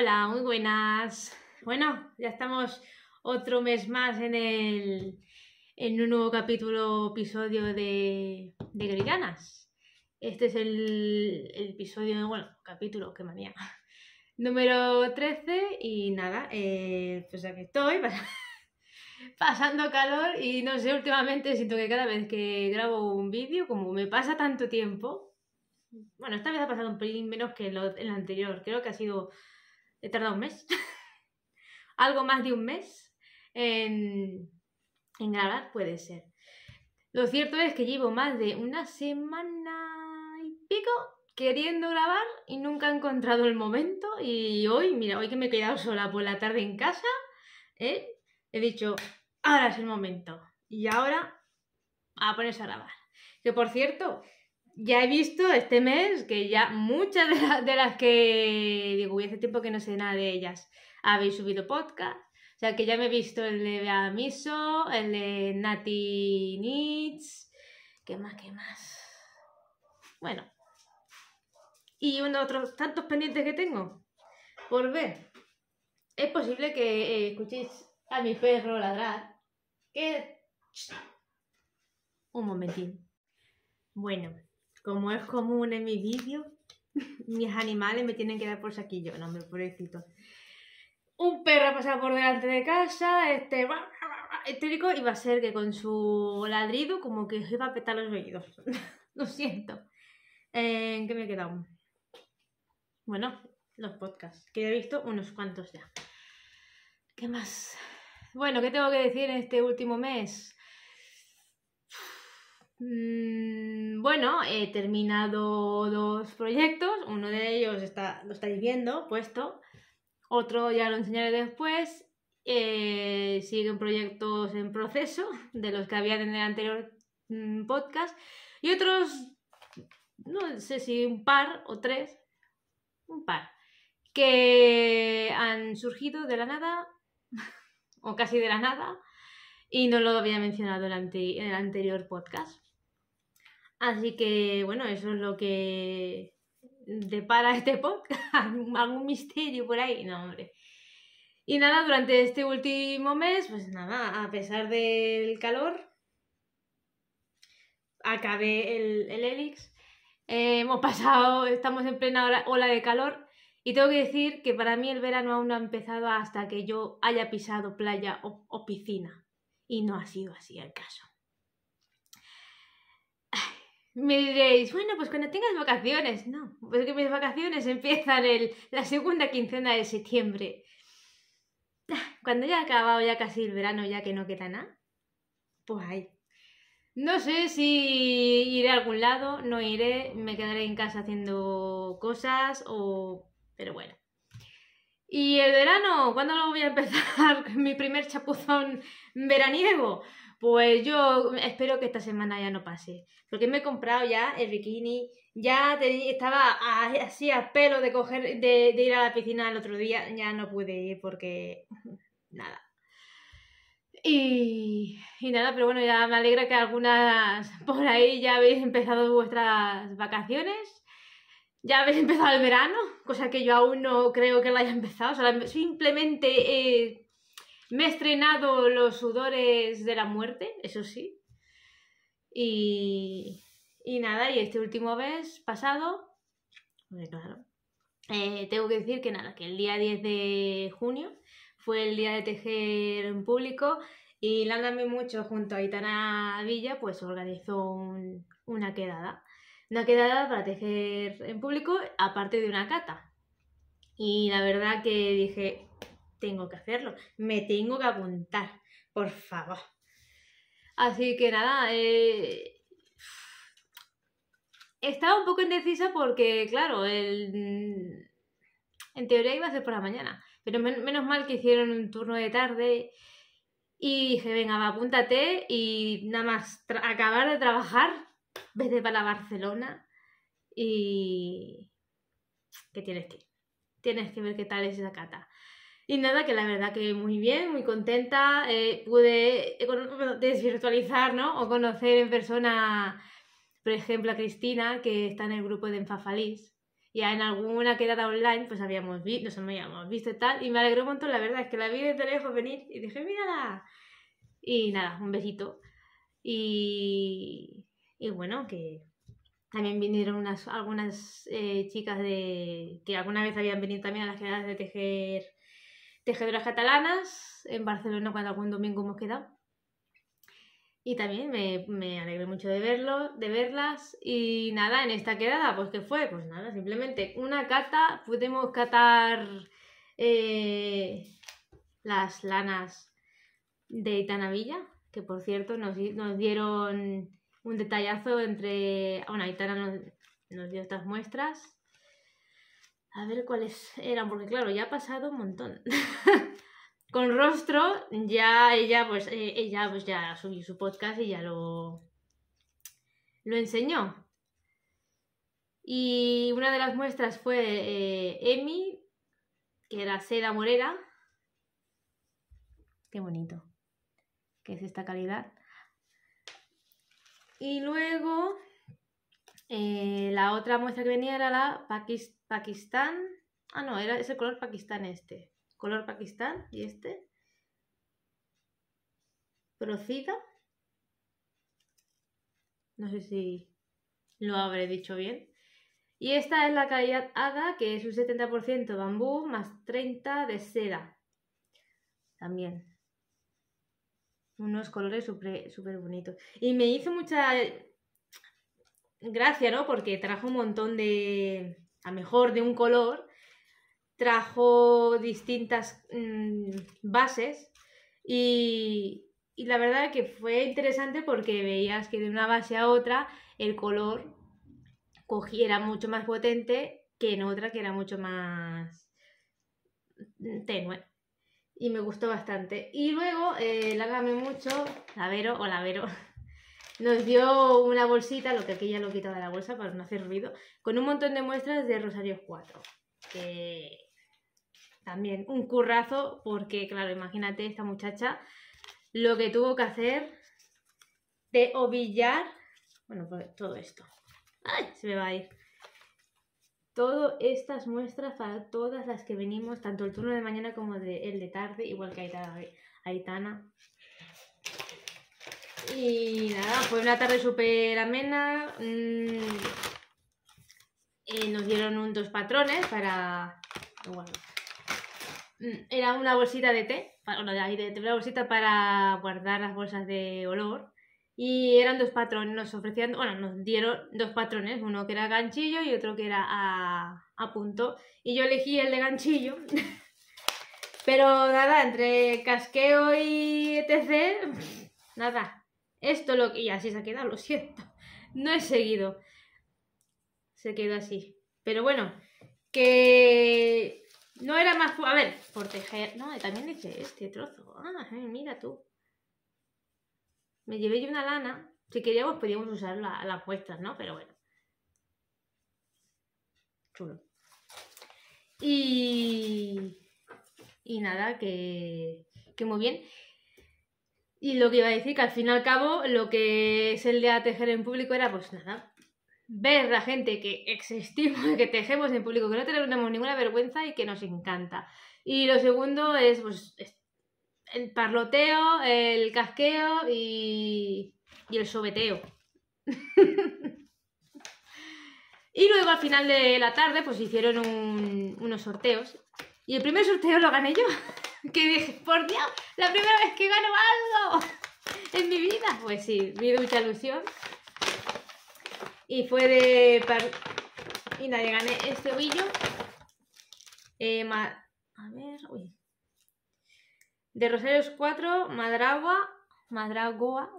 Hola, muy buenas. Bueno, ya estamos otro mes más en el en un nuevo capítulo episodio de, de Este es el, episodio, bueno, capítulo, qué manía. Número 13 y nada, eh, pues aquí estoy pasando calor y no sé, últimamente siento que cada vez que grabo un vídeo, como me pasa tanto tiempo, bueno, esta vez ha pasado un pelín menos que el anterior, creo que ha sido he eh, tardado un mes, algo más de un mes en, grabar, puede ser. Lo cierto es que llevo más de una semana y pico queriendo grabar y nunca he encontrado el momento. Y hoy, mira, hoy que me he quedado sola por la tarde en casa, ¿eh? he dicho, ahora es el momento. Y ahora a ponerse a grabar. Que por cierto, ya he visto este mes que ya muchas de, las que digo, hace tiempo que no sé nada de ellas, habéis subido podcast. O sea, que ya me he visto el de Amiso, el de Nati Nitz, ¿qué más, qué más? Bueno. Y uno de otros tantos pendientes que tengo por ver. Es posible que eh, escuchéis a mi perro ladrar. Que... Un momentín. Bueno, como es común en mi vídeo, mis animales me tienen que dar por saquillo, no me éxito. Un perro ha pasado por delante de casa, este, estérico, iba va a ser que con su ladrido como que iba a petar los oídos. Lo siento. ¿En eh, qué me he quedado? Bueno, los podcasts, que he visto unos cuantos ya. ¿Qué más? Bueno, ¿qué tengo que decir en este último mes? Mm, bueno, he terminado dos proyectos, uno de ellos lo estáis viendo, puesto, otro ya lo enseñaré después, eh, siguen proyectos en proceso de los que había en el anterior mm, podcast y otros, no sé si un par o tres, un par, que han surgido de la nada o casi de la nada y no lo había mencionado en el anterior podcast. Así que, bueno, eso es lo que depara este podcast. Algún misterio por ahí. No, hombre. Y nada, durante este último mes, pues nada, a pesar del calor, acabé el, el eh, hemos pasado, estamos en plena ola, de calor. Y tengo que decir que para mí el verano aún no ha empezado hasta que yo haya pisado playa o piscina. Y no ha sido así el caso. Me diréis, bueno, pues cuando tengas vacaciones. No, pues que mis vacaciones empiezan el, la segunda quincena de septiembre. Ah, cuando ya ha acabado ya casi el verano, ya que no queda nada, pues ahí. No sé si iré a algún lado, no iré, me quedaré en casa haciendo cosas o... Pero bueno. ¿Y el verano? ¿Cuándo lo voy a empezar? Mi primer chapuzón veraniego. Pues yo espero que esta semana ya no pase. Porque me he comprado ya el bikini. Ya estaba así a pelo de coger, de, ir a la piscina el otro día. Ya no pude ir porque. nada. Y, y, nada, pero bueno, ya me alegra que algunas por ahí ya habéis empezado vuestras vacaciones, ya habéis empezado el verano, cosa que yo aún no creo que lo haya empezado, o sea, simplemente eh, me he estrenado los sudores de la muerte, eso sí. Y, nada, y este último mes pasado, claro, eh, tengo que decir que nada, que el día 10 de junio fue el día de tejer en público y lándame Mucho junto a Itana Villa pues organizó una quedada. Una quedada para tejer en público aparte de una cata. Y la verdad que dije, tengo que hacerlo, me tengo que apuntar, por favor. Así que nada, eh... estaba un poco indecisa porque, claro, el... Mm, en teoría iba a ser por la mañana, pero menos mal que hicieron un turno de tarde y dije, venga, apúntate y nada más acabar de trabajar, vete para Barcelona y que tienes que Tienes que ver qué tal es esa cata. Y nada, que la verdad que muy bien, muy contenta. Eh, pude eh, desvirtualizar, ¿no? O conocer en persona, por ejemplo, a Cristina, que está en el grupo de Enfafalís. Ya en alguna quedada online, pues habíamos visto nos habíamos visto y tal. Y me alegró un montón, la verdad, es que la vi desde lejos venir y dije, mírala. Y nada, un besito. Y, y bueno, que también vinieron unas, algunas eh, chicas de que alguna vez habían venido también a las quedadas de tejer tejedoras catalanas en Barcelona cuando algún domingo hemos quedado. Y también me, alegré mucho de verlo, de verlas. Y nada, en esta quedada, pues ¿qué fue? Pues nada, simplemente una cata, pudimos catar eh, las lanas de Itana Villa, que por cierto nos, dieron un detallazo entre. Bueno, Itana nos dio estas muestras a ver cuáles eran, porque claro, ya ha pasado un montón. Con rostro, ya ella, pues, eh, ella pues, ya subió su podcast y ya lo, lo enseñó. Y una de las muestras fue eh, Emi, que era seda morera. Qué bonito. Que es esta calidad. Y luego eh, la otra muestra que venía era la Pakistán Pakistán. Ah, no, era el color Pakistán este. Color Pakistán y este. Procida. No sé si lo habré dicho bien. Y esta es la calidad ADA, que es un 70% bambú más 30% de seda. También. Unos colores súper bonitos. Y me hizo mucha gracia, ¿no? Porque trajo un montón de, a mejor de un color, trajo distintas mm, bases y, la verdad que fue interesante porque veías que de una base a otra el color era mucho más potente que en otra que era mucho más mm, tenue. Y me gustó bastante. Y luego, eh, mucho, la Vero, o lavero Vero, nos dio una bolsita, lo que aquí ya lo he quitado de la bolsa para no hacer ruido, con un montón de muestras de Rosario 4. Que también un currazo, porque claro, imagínate esta muchacha lo que tuvo que hacer de ovillar, bueno, pues todo esto. ¡Ay! Se me va a ir. Todas estas muestras para todas las que venimos, tanto el turno de mañana como el de tarde, igual que Aitana. Y nada, fue una tarde súper amena. Mm, eh, nos dieron dos patrones para... Mm, era una bolsita de té, bueno, una bolsita para guardar las bolsas de olor. Y eran dos patrones, nos ofrecían, bueno, nos dieron dos patrones, uno que era ganchillo y otro que era a, a punto. Y yo elegí el de ganchillo. Pero nada, entre casqueo y etc, nada, esto lo que... Y así se ha quedado, lo siento. No he seguido. Se quedó así. Pero bueno, que no era más... A ver, por tejer... No, también hice este trozo. Ah, mira tú. Me llevé yo una lana. Si queríamos podíamos usar la, las puestas ¿no? Pero bueno. Chulo. Y... Y nada, que, que muy bien. Y lo que iba a decir, que al fin y al cabo, lo que es el de a tejer en público era, pues nada, ver la gente que existimos, que tejemos en público, que no tenemos ninguna vergüenza y que nos encanta. Y lo segundo es, pues, el parloteo, el casqueo y, y el sobeteo. y luego al final de la tarde, pues hicieron unos sorteos. Y el primer sorteo lo gané yo. que dije, por Dios, la primera vez que gano algo en mi vida. Pues sí, vi mucha ilusión. Y fue de... Y nadie gané este ovillo. Eh, a ver, uy. De Rosarios 4, Madragua, Madragua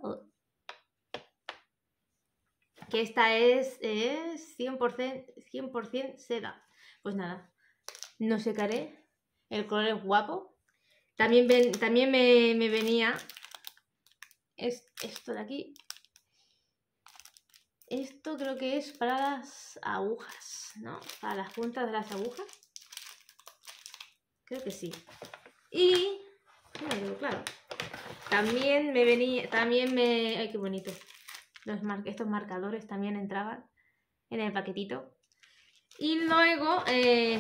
Que esta es, es 100%, 100 seda. Pues nada, no secaré. El color es guapo. También, me, venía esto de aquí. Esto creo que es para las agujas, ¿no? Para las puntas de las agujas. Creo que sí. Y... claro. También me venía... También me... ¡Ay, qué bonito! Los estos marcadores también entraban en el paquetito. Y luego, eh,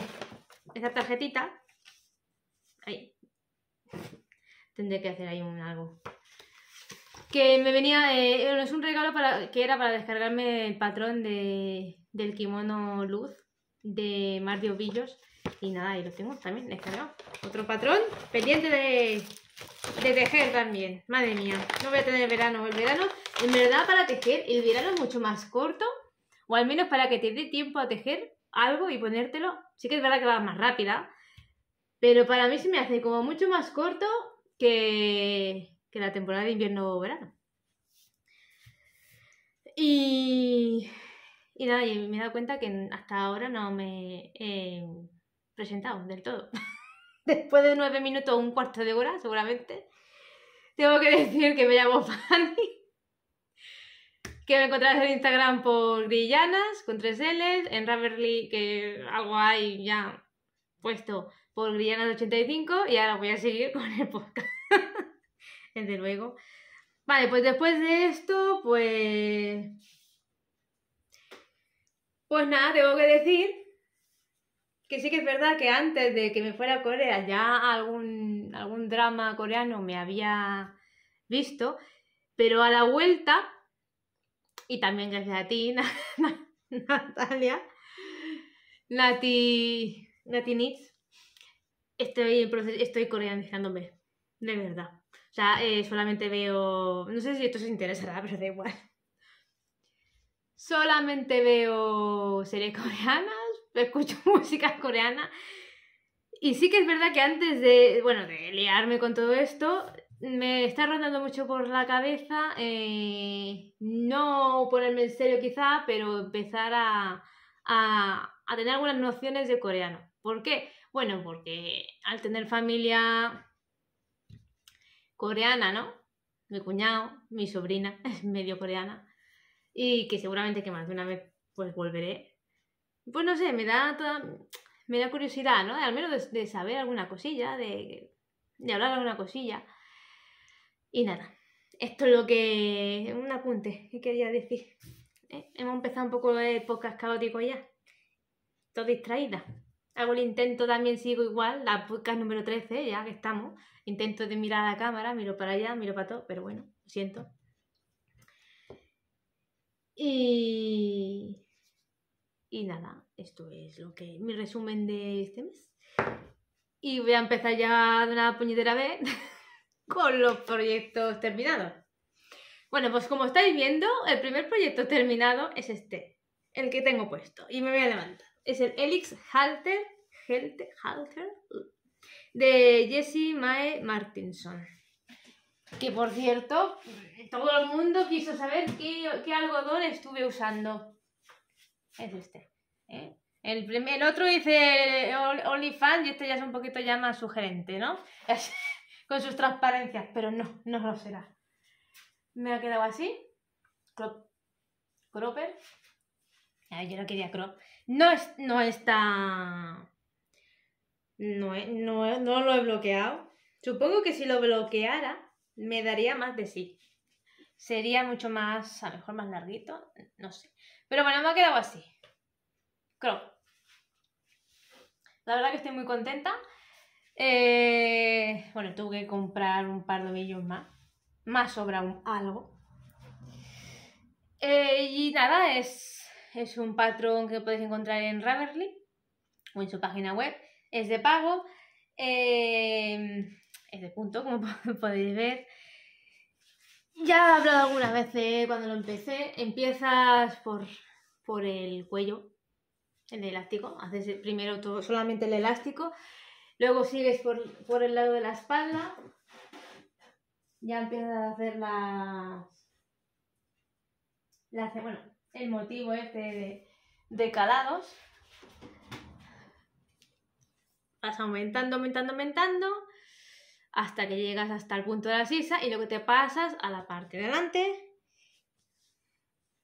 esta tarjetita, ahí, tendré que hacer ahí un algo. Que me venía, eh, es un regalo para, que era para descargarme el patrón de, del kimono luz de mar de ovillos Y nada, ahí lo tengo también descargado. Otro patrón pendiente de, de tejer también. Madre mía, no voy a tener verano. El verano, en verdad, para tejer, el verano es mucho más corto. O al menos para que te dé tiempo a tejer algo y ponértelo. Sí que es verdad que va más rápida. Pero para mí se me hace como mucho más corto que, la temporada de invierno-verano. Y, y nada, y me he dado cuenta que hasta ahora no me he eh, presentado del todo. Después de nueve minutos, un cuarto de hora, seguramente, tengo que decir que me llamo Fanny que me encontráis en Instagram por Grillanas, con tres L's, en Raverly, que algo hay ya puesto por Grillanas85 y ahora voy a seguir con el podcast. Desde luego. Vale, pues después de esto, pues. Pues nada, tengo que decir que sí que es verdad que antes de que me fuera a Corea ya algún, algún drama coreano me había visto, pero a la vuelta, y también gracias a ti, Natalia, Nati, Nati Nitz, estoy, estoy coreanizándome, de verdad. O sea, eh, solamente veo. No sé si esto os interesará, pero da igual. Solamente veo series coreanas, escucho música coreana. Y sí que es verdad que antes de, bueno, de liarme con todo esto, me está rondando mucho por la cabeza eh, no ponerme en serio quizá, pero empezar a tener algunas nociones de coreano. ¿Por qué? Bueno, porque al tener familia coreana, ¿no? Mi cuñado, mi sobrina es medio coreana y que seguramente que más de una vez pues volveré. Pues no sé, me da me da curiosidad, ¿no? Al menos de, saber alguna cosilla, de, de hablar alguna cosilla. Y nada, esto es lo que... un apunte que quería decir. ¿eh? Hemos empezado un poco de podcast caótico ya. Todo distraída hago el intento, también sigo igual, la podcast número 13, ya que estamos. Intento de mirar a la cámara, miro para allá, miro para todo, pero bueno, lo siento. Y... y nada, esto es lo que mi resumen de este mes. Y voy a empezar ya de una puñetera vez con los proyectos terminados. Bueno, pues como estáis viendo, el primer proyecto terminado es este, el que tengo puesto y me voy a levantar. Es el Elix Halter de Jessie Mae Martinson. Que por cierto, todo el mundo quiso saber qué, qué algodón estuve usando. Es este. ¿eh? El, otro dice eh, OnlyFans y este ya es un poquito ya más sugerente, ¿no? Con sus transparencias, pero no, no lo será. Me ha quedado así. Cropper. yo no quería crop. No, es, no está no, no, lo he bloqueado. Supongo que si lo bloqueara, me daría más de sí. Sería mucho más, a lo mejor más larguito, no sé. Pero bueno, me ha quedado así. Creo La verdad que estoy muy contenta. Eh, bueno, tuve que comprar un par de ovillos más. Más sobra un algo. Eh, y nada, es, es un patrón que podéis encontrar en Ravelry o en su página web es de pago, em, es de punto, como podéis ver. Ya he hablado algunas veces cuando lo empecé, empiezas por, por el cuello, el elástico, haces primero todo, solamente el elástico, luego sigues por, el lado de la espalda, ya empiezas a hacer las... bueno, el motivo este de, de calados vas aumentando, aumentando, aumentando, hasta que llegas hasta el punto de la sisa y luego te pasas a la parte delante,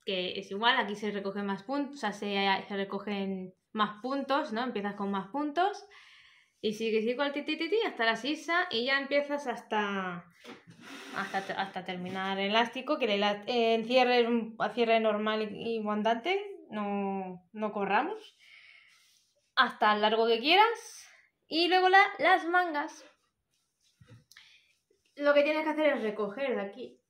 que es igual, aquí se recogen más puntos, sea, se, recogen más puntos, ¿no? Empiezas con más puntos y sigues igual ti, ti, hasta la sisa y ya empiezas hasta, hasta, terminar el elástico, que el, cierre un cierre normal y, guandante, no, no corramos, hasta el largo que quieras y luego las mangas, lo que tienes que hacer es recoger de aquí,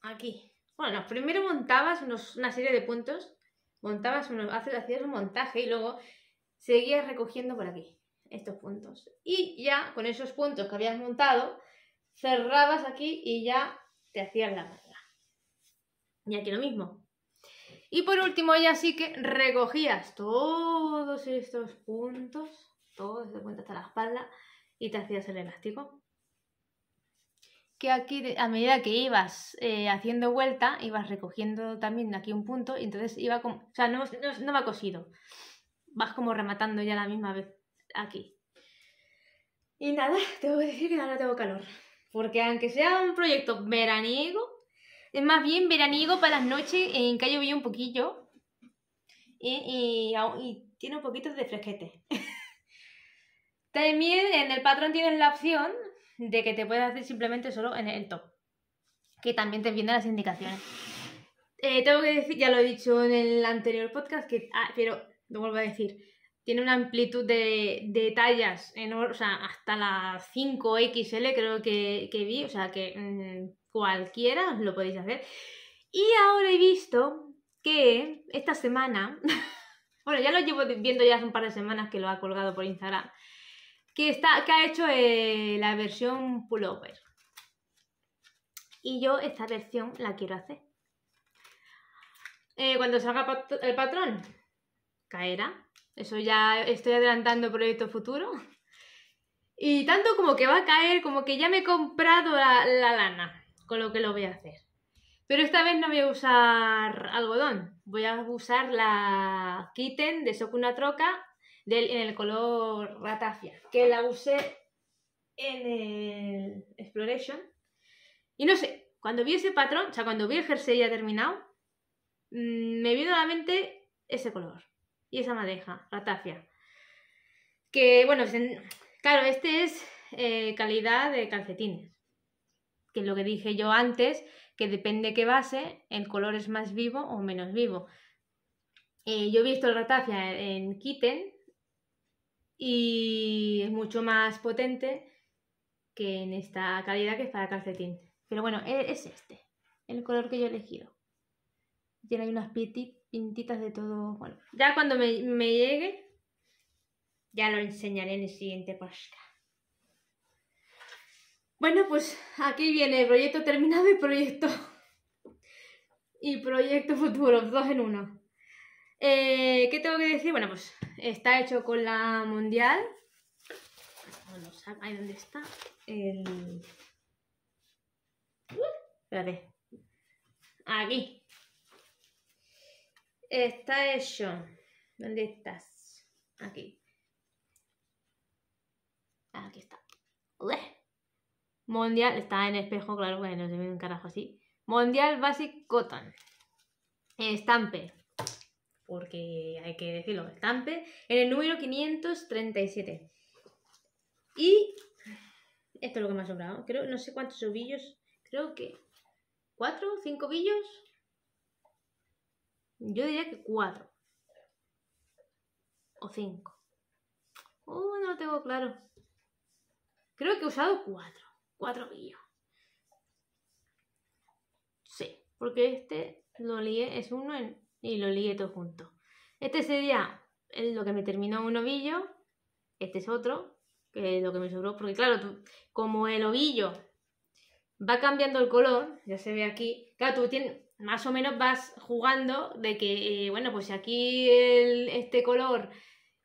aquí. Bueno, primero montabas una serie de puntos, montabas unos, hacías un montaje y luego seguías recogiendo por aquí estos puntos. Y ya con esos puntos que habías montado, cerrabas aquí y ya te hacías la manga. Y aquí lo mismo. Y por último ya sí que recogías todos estos puntos desde cuenta hasta la espalda, y te hacías el elástico. Que aquí, a medida que ibas eh, haciendo vuelta, ibas recogiendo también aquí un punto, y entonces iba como. O sea, no, no, no va cosido. Vas como rematando ya la misma vez aquí. Y nada, voy a decir que ahora tengo calor. Porque aunque sea un proyecto veraniego, es más bien veraniego para las noches en que ha llovido un poquillo y, tiene un poquito de fresquete. También en el patrón tienes la opción de que te puedes hacer simplemente solo en el top, que también te vienen las indicaciones. Eh, tengo que decir, ya lo he dicho en el anterior podcast, que, ah, pero lo vuelvo a decir, tiene una amplitud de, de tallas, en, hasta la 5XL creo que, que vi, o sea que mm, cualquiera lo podéis hacer. Y ahora he visto que esta semana, bueno, ya lo llevo viendo ya hace un par de semanas que lo ha colgado por Instagram, que, está, que ha hecho eh, la versión pullover. Y yo esta versión la quiero hacer. Eh, cuando salga el patrón, caerá. Eso ya estoy adelantando proyecto futuro. Y tanto como que va a caer, como que ya me he comprado la, lana, con lo que lo voy a hacer. Pero esta vez no voy a usar algodón, voy a usar la kitten de Sokuna Troca del, en el color ratafia, que la usé en el Exploration. Y no sé, cuando vi ese patrón, o sea, cuando vi el jersey ya terminado, mm, me vino a la mente ese color y esa madeja, ratafia. Que bueno, claro, este es eh, calidad de calcetines, que es lo que dije yo antes, que depende qué base, el color es más vivo o menos vivo. Eh, yo he visto el ratafia en Kitten y es mucho más potente que en esta calidad que es para calcetín. Pero bueno, e-, es este, el color que yo he elegido. Tiene unas pintitas de todo. Bueno, ya cuando me, llegue, ya lo enseñaré en el siguiente podcast. Bueno, pues aquí viene el proyecto terminado y proyecto. Y proyecto futuro, dos en uno. Eh, ¿Qué tengo que decir? Bueno, pues está hecho con la mundial. Bueno, ahí ¿dónde está. El... espérate. Aquí. Está hecho. ¿Dónde estás? Aquí. Aquí está. Mundial, está en espejo, claro, Bueno, no se ve un carajo así. Mundial Basic Cotton. Estampe porque hay que decirlo tampe en el número 537. Y esto es lo que me ha sobrado. Creo, no sé cuántos ovillos, creo que cuatro, cinco ovillos. Yo diría que cuatro. O cinco. Oh, no lo tengo claro. Creo que he usado cuatro. Cuatro ovillos. Sí, porque este lo lié, es uno en y lo ligué todo junto. Este sería lo que me terminó un ovillo, este es otro, que es lo que me sobró, porque claro, como el ovillo va cambiando el color, ya se ve aquí, claro, tú tienes, más o menos vas jugando de que, eh, bueno, pues si aquí este color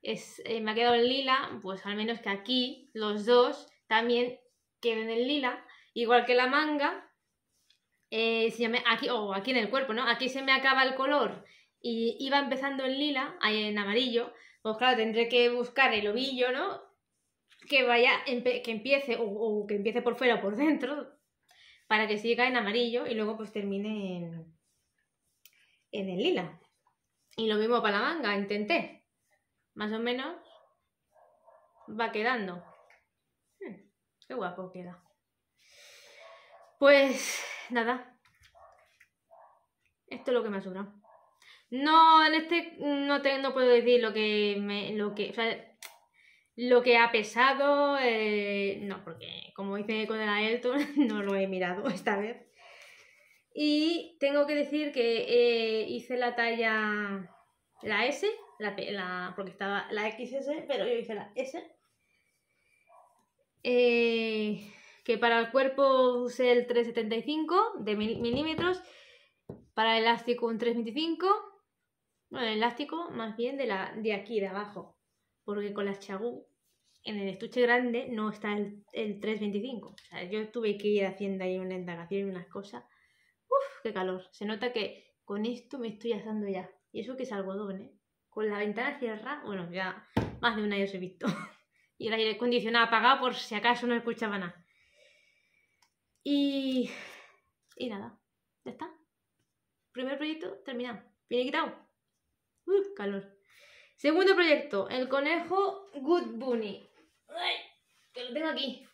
es, eh, me ha quedado en lila, pues al menos que aquí los dos también queden en lila, igual que la manga, eh, aquí, o aquí en el cuerpo, ¿no? Aquí se me acaba el color y iba empezando en lila, en amarillo, pues claro, tendré que buscar el ovillo, ¿no? Que vaya, que empiece, o, que empiece por fuera o por dentro, para que siga en amarillo y luego pues termine en, en el lila. Y lo mismo para la manga, intenté. Más o menos va quedando. Hmm, qué guapo queda. Pues nada. Esto es lo que me ha sobrado. No, en este no, te, no puedo decir lo que me, lo que, lo que ha pesado, eh, no, porque como hice con el elton no lo he mirado esta vez. Y tengo que decir que eh, hice la talla, la S, la, porque estaba la XS, pero yo hice la S. Eh, que para el cuerpo usé el 375 de milímetros, para el elástico un 325, bueno, el elástico más bien de, la, de aquí, de abajo, porque con las chagú en el estuche grande no está el, 325. O sea, yo tuve que ir haciendo ahí una indagación y unas cosas. Uf, qué calor. Se nota que con esto me estoy asando ya. Y eso que es algodón, ¿eh? Con la ventana cerrada, bueno, ya más de un año os he visto. y el aire acondicionado apagado por si acaso no escuchaba nada. Y, y nada, ya está. Primer proyecto terminado. Bien quitado. Uh, calor. Segundo proyecto, el conejo Good Bunny. que lo tengo aquí.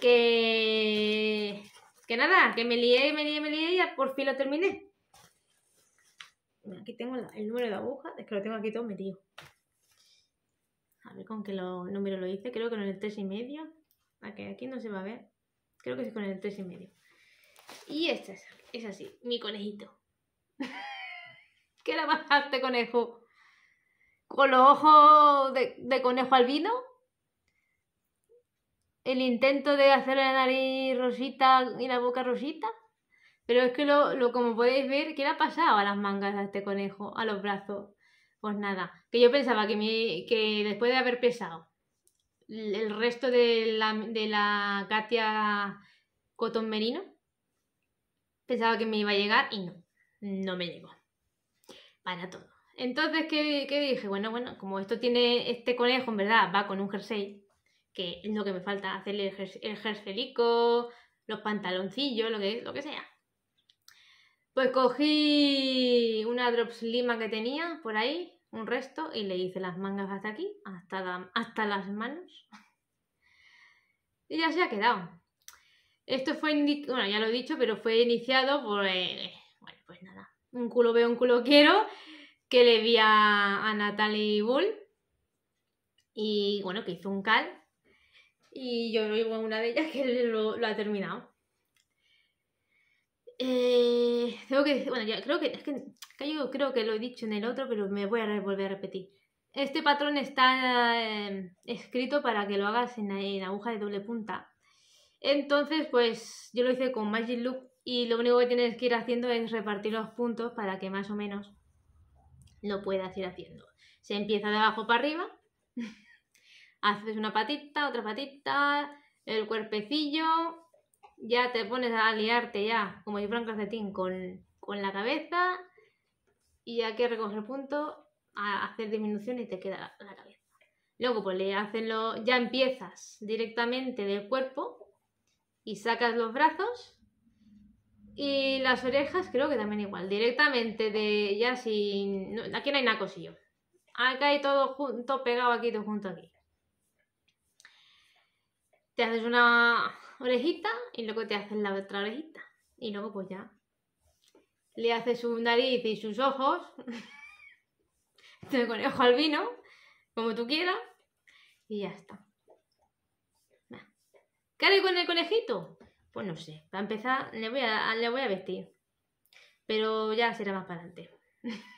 Que. Que nada, que me lié, me lié, me lié y por fin lo terminé. Aquí tengo el número de aguja, es que lo tengo aquí todo metido. A ver con qué número lo hice, creo que no en el 3 y medio. aquí no se va a ver. Creo que sí, con el 3,5. y medio. Y esta es, así, mi conejito. ¿Qué le pasado a este conejo? Con los ojos de, conejo albino. El intento de hacer la nariz rosita y la boca rosita. Pero es que lo, lo, como podéis ver, ¿qué le ha pasado a las mangas a este conejo? A los brazos. Pues nada, que yo pensaba que, que después de haber pesado el resto de la, de la Katia Cotton Merino. Pensaba que me iba a llegar y no, no me llegó. Para todo. Entonces, ¿qué, dije? Bueno, bueno, como esto tiene este conejo, en verdad, va con un jersey, que es lo que me falta, hacerle el, jersey, lico, los pantaloncillos, lo que, lo que sea. Pues cogí una drops lima que tenía por ahí, un resto y le hice las mangas hasta aquí, hasta, hasta las manos. y ya se ha quedado. Esto fue, bueno, ya lo he dicho, pero fue iniciado por, eh, bueno, pues nada, un culo veo, un culo quiero, que le vi a, Natalie Bull y bueno, que hizo un cal y yo oigo a una de ellas que lo ha terminado. Eh, tengo que, bueno, ya creo que, yo creo que lo he dicho en el otro, pero me voy a volver a repetir. Este patrón está em, escrito para que lo hagas en, en, aguja de doble punta. Entonces, pues yo lo hice con Magic Loop y lo único que tienes que ir haciendo es repartir los puntos para que más o menos lo puedas ir haciendo. Se empieza de abajo para arriba, haces una patita, otra patita, el cuerpecillo, ya te pones a liarte ya, como yo un calcetín, con, con la cabeza y ya que recoger punto, a hacer disminución y te queda la, cabeza. Luego, pues le hacen lo, ya empiezas directamente del cuerpo y sacas los brazos y las orejas creo que también igual, directamente de ya sin... aquí no hay cosillo Acá hay todo junto, pegado aquí, todo junto aquí. Te haces una, orejita y luego te haces la otra orejita. Y luego pues ya le haces su nariz y sus ojos, El conejo albino como tú quieras, y ya está. ¿Qué haré con el conejito? Pues no sé, para empezar le voy a, le voy a vestir, pero ya será más para adelante.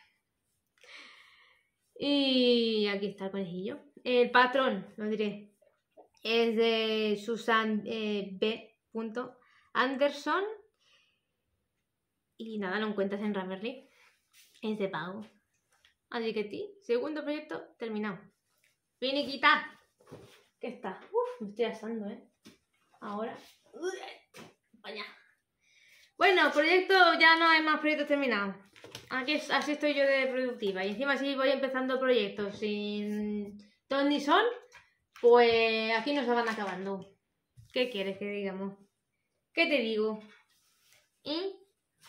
y aquí está el conejillo. El patrón, lo diré es de Susan eh, B. Anderson. Y nada, lo encuentras en Ramerly Es de pago. Así que ti, segundo proyecto terminado. Piniquita. ¿Qué está? Uf, me estoy asando, ¿eh? Ahora. Vaya. Bueno, proyecto, ya no hay más proyectos terminados. Aquí así estoy yo de productiva. Y encima sí voy empezando proyectos sin Tony Sol pues aquí nos van acabando. ¿Qué quieres que digamos? ¿Qué te digo? Y,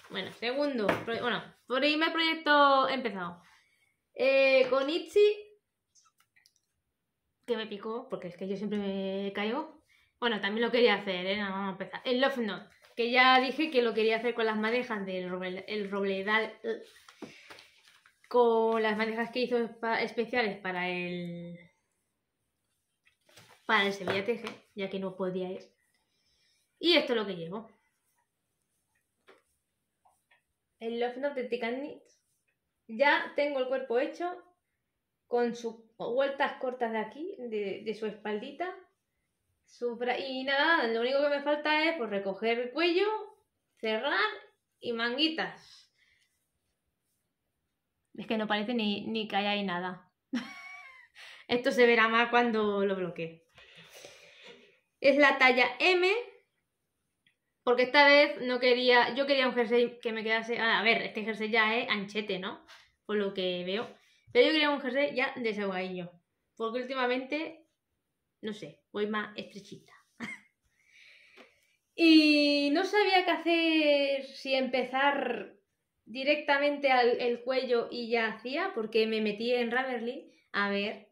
bueno, segundo, bueno, primer proyecto empezado. Eh, con Itzy, que me picó, porque es que yo siempre me caigo. Bueno, también lo quería hacer, ¿eh? No, vamos a empezar. El Love Note, que ya dije que lo quería hacer con las madejas del el Robledal. Eh, con las madejas que hizo especiales para el para el Sevilla TG, ya que no podía ir. Y esto es lo que llevo. El Love de de Knit. Ya tengo el cuerpo hecho con sus vueltas cortas de aquí, de, su espaldita. Su y nada, lo único que me falta es pues, recoger el cuello, cerrar y manguitas. Es que no parece ni, ni que haya nada. Esto se verá más cuando lo bloquee es la talla M, porque esta vez no quería, yo quería un jersey que me quedase, ah, a ver, este jersey ya es anchete, ¿no? Por lo que veo. Pero yo quería un jersey ya de guaiño. porque últimamente, no sé, voy más estrechita. y no sabía qué hacer si empezar directamente al cuello y ya hacía, porque me metí en Raverly a ver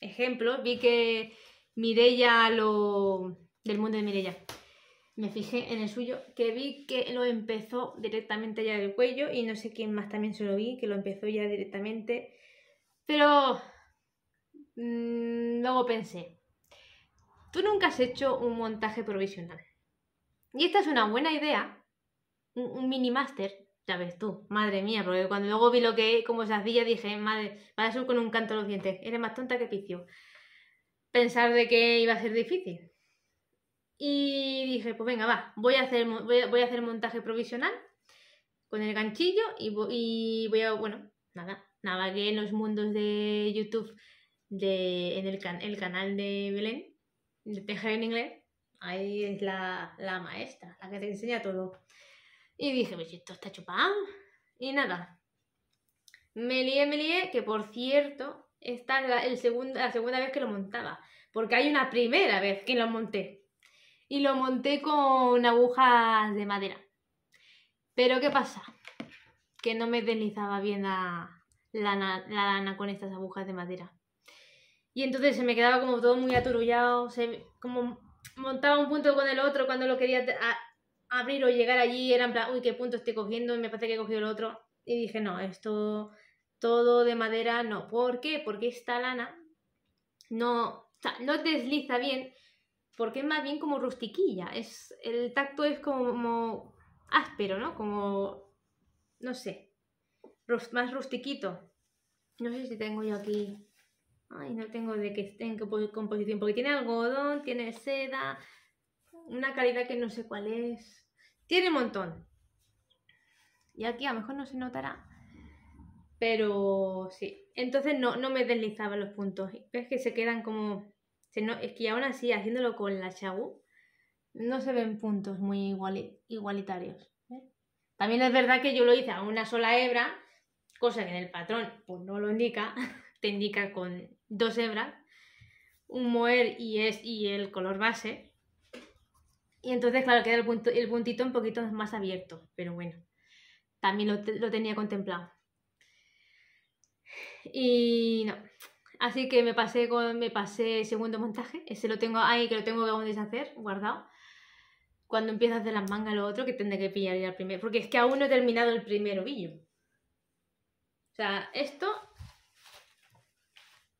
Ejemplo, vi que Mirella lo. del mundo de Mirella. Me fijé en el suyo, que vi que lo empezó directamente ya del cuello y no sé quién más también se lo vi, que lo empezó ya directamente. Pero mm, luego pensé, tú nunca has hecho un montaje provisional. Y esta es una buena idea, un, mini master ya ves tú, madre mía, porque cuando luego vi lo que como se hacía dije, madre, va a con un canto a los dientes, eres más tonta que picio pensar de que iba a ser difícil. Y dije, pues venga, va, voy a hacer, voy a, hacer montaje provisional con el ganchillo y voy, voy a, bueno, nada, navegué en los mundos de YouTube, de, en el, canal de Belén, de Tejer en inglés. Ahí es la, la maestra, la que te enseña todo. Y dije, pues esto está chupado. Y nada, me lié, me lié, que por cierto, esta es el segundo la segunda vez que lo montaba, porque hay una primera vez que lo monté. Y lo monté con agujas de madera. Pero ¿qué pasa? Que no me deslizaba bien la, lana con estas agujas de madera. Y entonces se me quedaba como todo muy aturullado, se, como montaba un punto con el otro cuando lo quería abrir o llegar allí, era en plan, uy, qué punto estoy cogiendo, y me parece que he cogido el otro. Y dije, no, esto todo de madera, no. ¿Por qué? Porque esta lana no, no desliza bien, porque es más bien como rustiquilla. Es, el tacto es como áspero, ¿no? Como, no sé, más rustiquito. No sé si tengo yo aquí... Ay, no tengo de que esté en composición, porque tiene algodón, tiene seda, una calidad que no sé cuál es. Tiene un montón. Y aquí a lo mejor no se notará, pero sí, entonces no, me deslizaba los puntos. Ves que se quedan como... es que aún así, haciéndolo con la chagú, no se ven puntos muy igualitarios. ¿eh? También es verdad que yo lo hice a una sola hebra, cosa que en el patrón pues no lo indica, te indica con dos hebras, un moer y, es, y el color base. Y entonces, claro, queda el, punto, el puntito un poquito más abierto, pero bueno, también lo tenía contemplado. Y no. Así que me pasé con me pasé el segundo montaje, ese lo tengo ahí que lo tengo que aún deshacer, guardado. Cuando empiezas a hacer las mangas lo otro que tendré que pillar ya el primero, porque es que aún no he terminado el primero ovillo. O sea, esto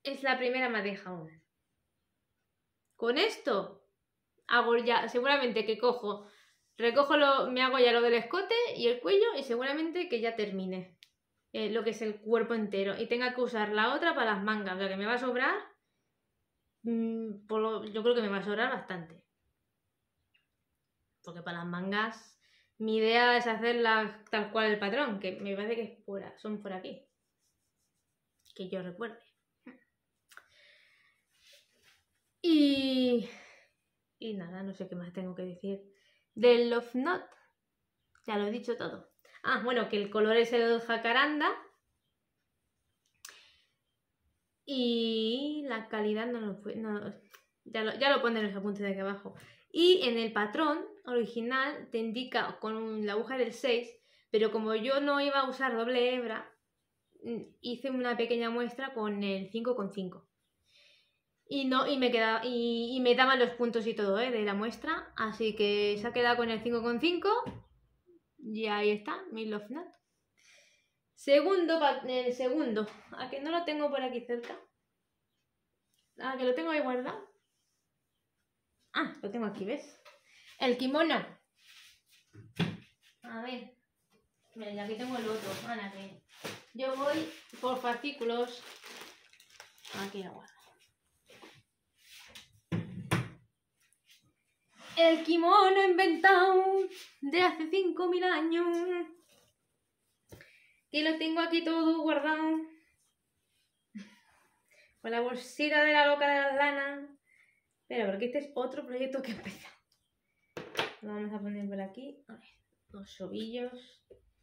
es la primera madeja aún. Con esto hago ya, seguramente que cojo, recojo lo, me hago ya lo del escote y el cuello y seguramente que ya termine. Eh, lo que es el cuerpo entero y tenga que usar la otra para las mangas, o sea que me va a sobrar, mm, yo creo que me va a sobrar bastante. Porque para las mangas mi idea es hacerlas tal cual el patrón, que me parece que es son por aquí. Que yo recuerde. Y, y nada, no sé qué más tengo que decir. Del Love Not. Ya lo he dicho todo. Ah, bueno, que el color es el jacaranda. Y la calidad no lo... No, ya, lo ponen en los apuntes de aquí abajo. Y en el patrón original te indica con la aguja del 6, pero como yo no iba a usar doble hebra, mm, hice una pequeña muestra con el 5,5. Y, no, y, me quedaba, y, me daban los puntos y todo ¿eh? de la muestra, así que se ha quedado con el 5,5 y ahí está, mi Love Not. Segundo, el eh, segundo, a ah, que no lo tengo por aquí cerca. ¿A ah, que lo tengo ahí guardado. Ah, lo tengo aquí, ¿ves? El kimono. A ver. Mira, aquí tengo el otro. que yo voy por fascículos. Aquí agua. El kimono inventado de hace 5.000 años. Que lo tengo aquí todo guardado. Con la bolsita de la loca de las lana. Pero porque este es otro proyecto que empieza. Lo vamos a poner por aquí. los ovillos.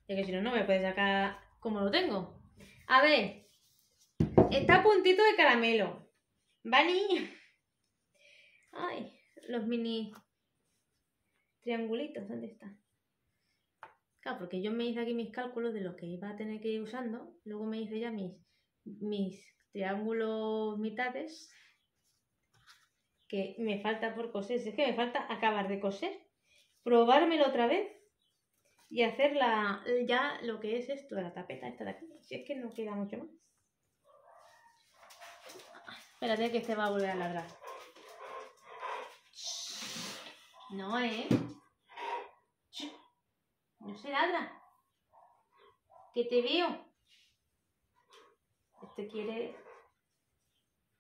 Ya que si no, no me puedes sacar como lo tengo. A ver. Está a puntito de caramelo. Vani. Ay, los mini triangulitos, ¿dónde está? Claro, porque yo me hice aquí mis cálculos de lo que iba a tener que ir usando, luego me hice ya mis, mis triángulos mitades, que me falta por coser, es que me falta acabar de coser, probármelo otra vez y hacer ya lo que es esto, la tapeta esta de aquí, si es que no queda mucho más. Espérate que este va a volver a ladrar. No, ¿eh? No se ladra. Que te veo. Esto quiere...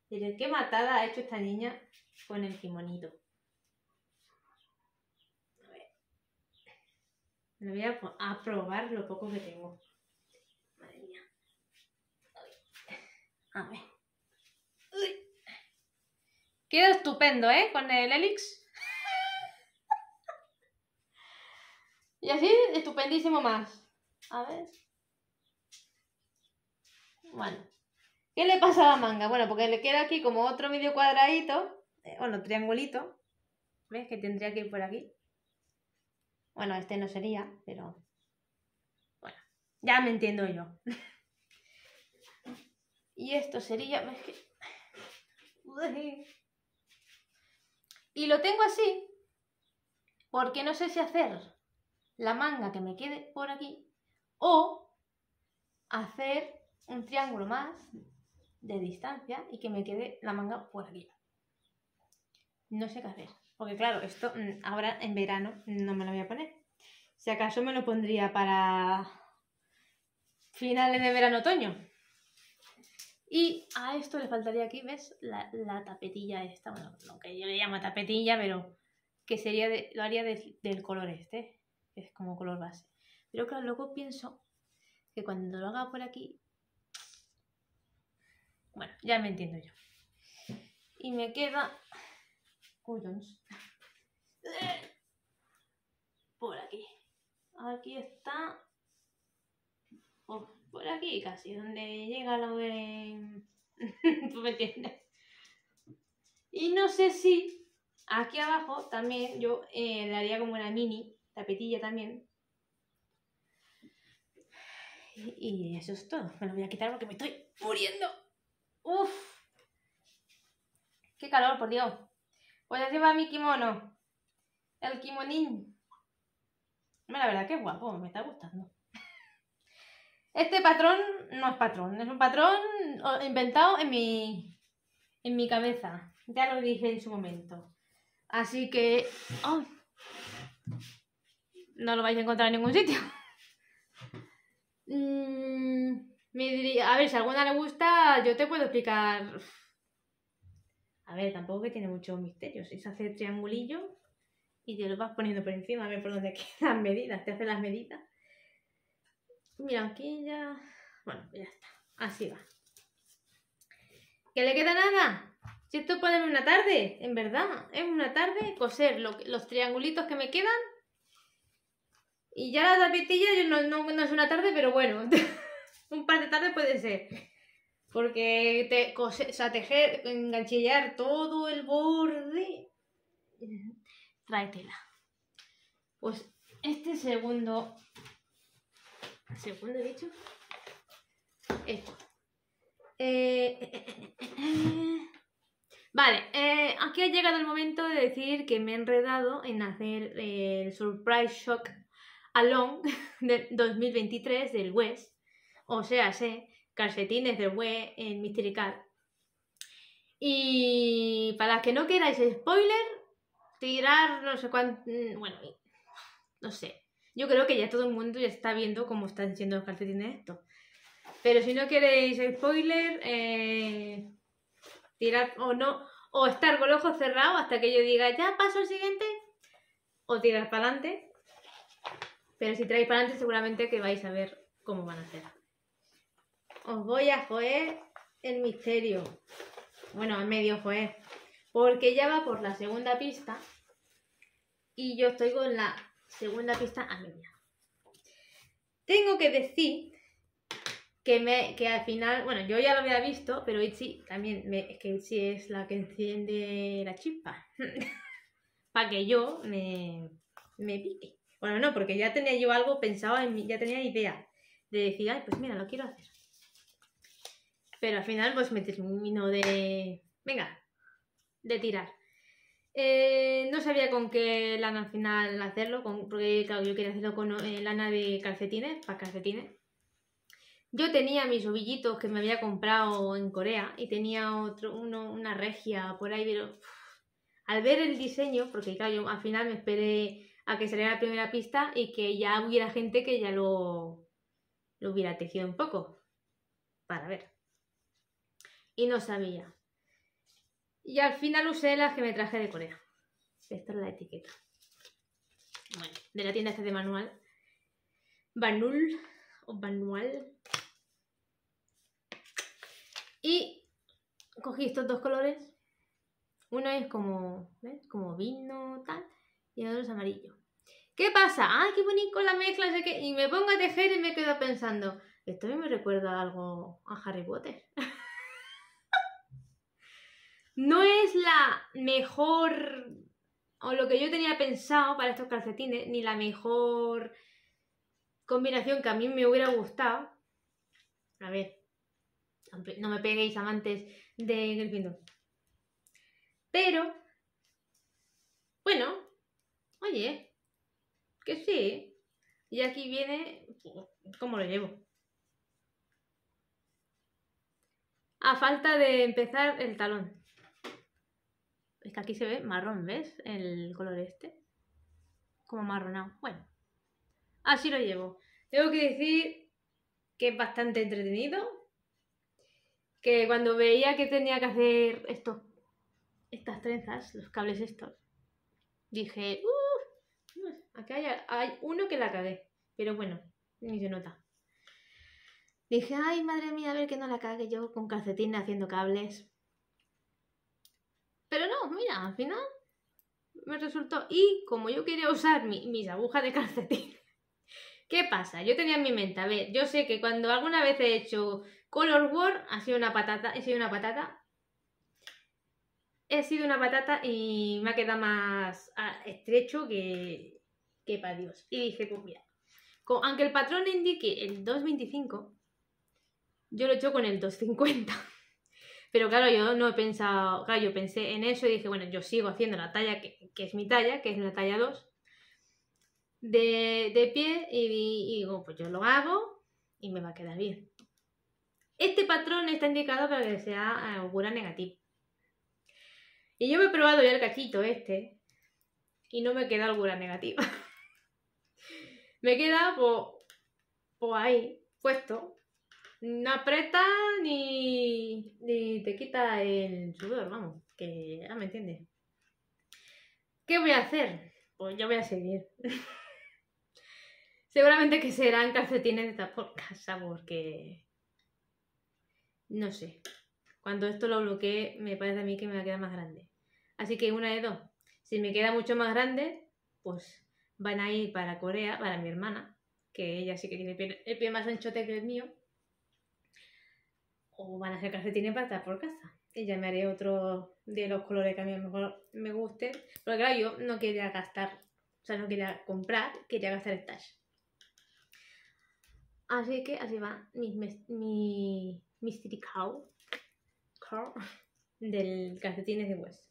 qué matada ha hecho esta niña con el timonito. A ver. Me voy a, probar lo poco que tengo. Madre mía. A ver. Queda estupendo, ¿eh? Con el elix. Y así, estupendísimo más. A ver. Bueno. ¿Qué le pasa a la manga? Bueno, porque le queda aquí como otro medio cuadradito. Eh, bueno, triangulito. ¿Ves? Que tendría que ir por aquí. Bueno, este no sería, pero... Bueno, ya me entiendo yo. y esto sería... Y lo tengo así, porque no sé si hacer la manga que me quede por aquí o hacer un triángulo más de distancia y que me quede la manga por aquí. No sé qué hacer, porque claro, esto mm, ahora en verano no me lo voy a poner. Si acaso me lo pondría para finales de verano-otoño. Y a esto le faltaría aquí, ¿ves? La, tapetilla esta, bueno, lo que yo le llamo tapetilla, pero que sería de, lo haría del color este es como color base. Pero claro, luego pienso que cuando lo haga por aquí, bueno, ya me entiendo yo. Y me queda Por aquí. Aquí está. Oh, por aquí casi, donde llega la de... ¿Tú me entiendes? Y no sé si aquí abajo también yo eh, le haría como una mini la petilla también. Y eso es todo. Me lo voy a quitar porque me estoy muriendo. ¡Uf! ¡Qué calor, por Dios! pues así va mi kimono. El kimonín. La verdad que guapo, me está gustando. Este patrón no es patrón, es un patrón inventado en mi, en mi cabeza. Ya lo dije en su momento. Así que no lo vais a encontrar en ningún sitio. Mm, a ver, si a alguna le gusta, yo te puedo explicar. A ver, tampoco que tiene muchos misterios. Es hacer triangulillo y te lo vas poniendo por encima, a ver por dónde quedan medidas, te hace las medidas. Mira, aquí ya. Bueno, ya está. Así va. ¿Qué le queda nada? Si esto puede en una tarde, en verdad, es una tarde coser los triangulitos que me quedan y ya la tapetilla no, es una tarde, pero bueno, un par de tardes puede ser. Porque te, tejer, enganchillar todo el borde, trae Pues este segundo, segundo dicho, esto. Eh, vale, eh, aquí ha llegado el momento de decir que me he enredado en hacer el surprise shock Along de 2023 del West, o sea, sé, calcetines del West en Mystery Y para las que no queráis spoiler, tirar no sé cuánto. Mm, bueno, no sé. Yo creo que ya todo el mundo ya está viendo cómo están siendo los calcetines esto. Pero si no queréis spoiler, eh, tirar o no, o estar con los ojos cerrados hasta que yo diga ya paso al siguiente, o tirar para adelante pero si traéis para adelante, seguramente que vais a ver cómo van a hacer. Os voy a joder el misterio. Bueno, a medio joder. Porque ya va por la segunda pista. Y yo estoy con la segunda pista a media. Tengo que decir que, me, que al final, bueno, yo ya lo había visto, pero Itzy también, es que Itzy es la que enciende la chispa. para que yo me, me pique. Bueno, no, porque ya tenía yo algo pensado ya tenía idea de decir, ay, pues mira, lo quiero hacer. Pero al final, pues me termino de. Venga, de tirar. Eh, no sabía con qué lana al final hacerlo, porque yo quería hacerlo con eh, lana de calcetines, para calcetines. Yo tenía mis ovillitos que me había comprado en Corea y tenía otro, uno, una regia por ahí, pero al ver el diseño, porque claro, yo al final me esperé a que saliera la primera pista y que ya hubiera gente que ya lo, lo hubiera tejido un poco. Para ver. Y no sabía. Y al final usé las que me traje de Corea. Esta es la etiqueta. Bueno, de la tienda esta de manual. Banul o Banual. Y cogí estos dos colores. Uno es como, Como vino, tal. Y el otro es amarillo. ¿Qué pasa? ¡Ay, qué bonito la mezcla! Y me pongo a tejer y me quedo pensando, esto me recuerda algo a Harry Potter. no es la mejor, o lo que yo tenía pensado para estos calcetines, ni la mejor combinación que a mí me hubiera gustado. A ver, no me peguéis amantes de Gryffindor. Pero, bueno, oye, sí. Y aquí viene cómo lo llevo. A falta de empezar el talón. Es que aquí se ve marrón, ¿ves? El color este. Como marronado. Bueno, así lo llevo. Tengo que decir que es bastante entretenido. Que cuando veía que tenía que hacer esto. estas trenzas, los cables estos, dije, uh, Aquí hay, uno que la cagué, pero bueno, ni se nota. Dije, ay, madre mía, a ver que no la cague yo con calcetín haciendo cables. Pero no, mira, al final me resultó. Y como yo quería usar mis agujas de calcetín, ¿qué pasa? Yo tenía en mi mente, a ver, yo sé que cuando alguna vez he hecho Color War, ha sido una patata, he sido una patata. He sido una patata y me ha quedado más ah, estrecho que, que para Dios. Y dije, pues mira, aunque el patrón indique el 2.25, yo lo he hecho con el 2.50. Pero claro, yo no he pensado, claro, yo pensé en eso y dije, bueno, yo sigo haciendo la talla que, es mi talla, que es la talla 2, de, pie y, digo, pues yo lo hago y me va a quedar bien. Este patrón está indicado para que sea alguna negativa. Y yo me he probado ya el cachito este y no me queda alguna negativa. me queda pues, ahí, puesto. No aprieta ni, ni te quita el sudor, vamos, que ya ah, me entiendes. ¿Qué voy a hacer? Pues yo voy a seguir. Seguramente que serán calcetines de tapón casa porque... No sé. Cuando esto lo bloquee me parece a mí que me va a quedar más grande. Así que una de dos. Si me queda mucho más grande, pues van a ir para Corea, para mi hermana, que ella sí que tiene el pie, más anchote que el mío, o van a hacer calcetines para estar por casa. Ella me haré otro de los colores que a mí mejor me guste. Porque claro, yo no quería gastar, o sea, no quería comprar, quería gastar stash. Así que así va mi, mi, mi del calcetines de hueso.